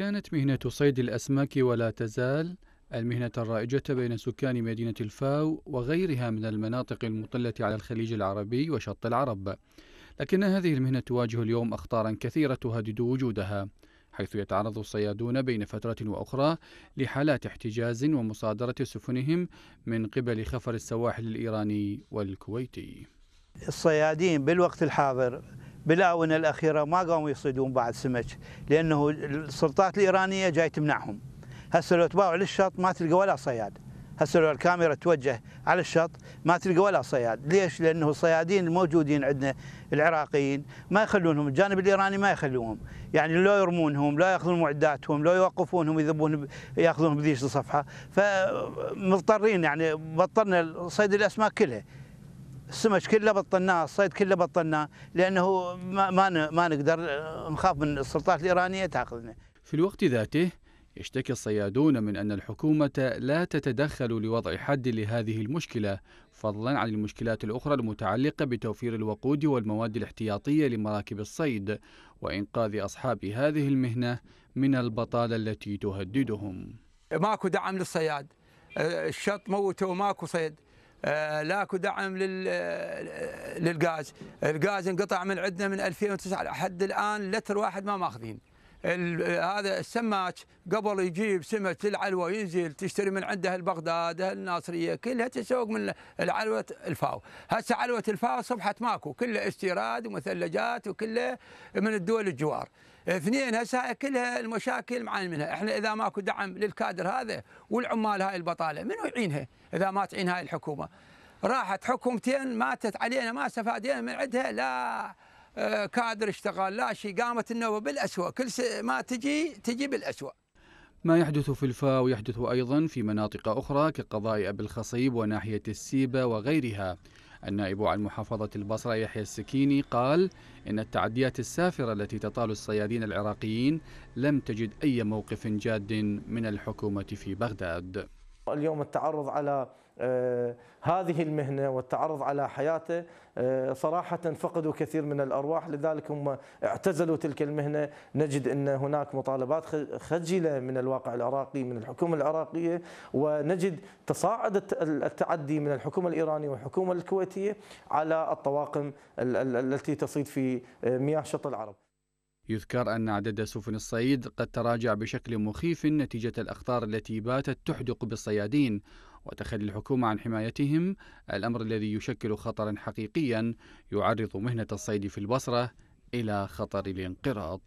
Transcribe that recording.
كانت مهنة صيد الأسماك ولا تزال المهنة الرائجة بين سكان مدينة الفاو وغيرها من المناطق المطلة على الخليج العربي وشط العرب لكن هذه المهنة تواجه اليوم أخطارا كثيرة تهدد وجودها حيث يتعرض الصيادون بين فترة وأخرى لحالات احتجاز ومصادرة سفنهم من قبل خفر السواحل الإيراني والكويتي الصيادين بالوقت الحاضر بالاونه الاخيره ما قاموا يصيدون بعد سمك لانه السلطات الايرانيه جاي تمنعهم هسه لو تباعوا للشط ما تلقى ولا صياد هسه لو الكاميرا توجه على الشط ما تلقى ولا صياد ليش لانه الصيادين الموجودين عندنا العراقيين ما يخلونهم الجانب الايراني ما يخلونهم يعني لا يرمونهم لا ياخذون معداتهم لا يوقفونهم يذبون ياخذونهم بذيش الصفحه فمضطرين يعني بطلنا صيد الاسماك كلها السمك كله بطلناه الصيد كله بطلناه لانه ما ما, ما نقدر آه، نخاف من السلطات الايرانيه تاخذنا. في الوقت ذاته يشتكي الصيادون من أن الحكومة لا تتدخل لوضع حد لهذه المشكلة فضلا عن المشكلات الأخرى المتعلقة بتوفير الوقود والمواد الاحتياطية لمراكب الصيد وإنقاذ أصحاب هذه المهنة من البطالة التي تهددهم ماكو دعم للصياد آه، الشط موته وماكو صيد آه، لاكو دعم آه، للغاز الغاز انقطع من عندنا من 2009 لحد الان لتر واحد ما ماخذين آه، هذا السماك قبل يجيب سمك للعلوه ينزل تشتري من عنده البغداد الناصريه كلها تسوق من العلوه الفاو، هسه علوه الفاو صبحت ماكو كلها استيراد ومثلجات وكله من الدول الجوار. اثنين هسه كلها المشاكل معاني منها احنا اذا ماكو دعم للكادر هذا والعمال هاي البطاله منو يعينها اذا ما تعين هاي الحكومه راحت حكومتين ماتت علينا ما استفادينا من عندها لا آه، كادر اشتغل لا شيء قامت النوبه بالاسوء كل ما تجي تجي بالاسوء ما يحدث في الفاو يحدث ايضا في مناطق اخرى كقضاء ابي الخصيب وناحيه السيبه وغيرها النائب عن محافظة البصرة يحيى السكيني قال إن التعديات السافرة التي تطال الصيادين العراقيين لم تجد أي موقف جاد من الحكومة في بغداد اليوم التعرض على آه، هذه المهنة والتعرض على حياته آه، صراحة فقدوا كثير من الأرواح لذلك هم اعتزلوا تلك المهنة نجد أن هناك مطالبات خجلة من الواقع العراقي من الحكومة العراقية ونجد تصاعد التعدي من الحكومة الإيرانية والحكومة الكويتية على الطواقم التي تصيد في آه، مياه شط العرب يذكر أن عدد سفن الصيد قد تراجع بشكل مخيف نتيجة الأخطار التي باتت تحدق بالصيادين وتخلي الحكومة عن حمايتهم الأمر الذي يشكل خطرا حقيقيا يعرض مهنة الصيد في البصرة إلى خطر الانقراض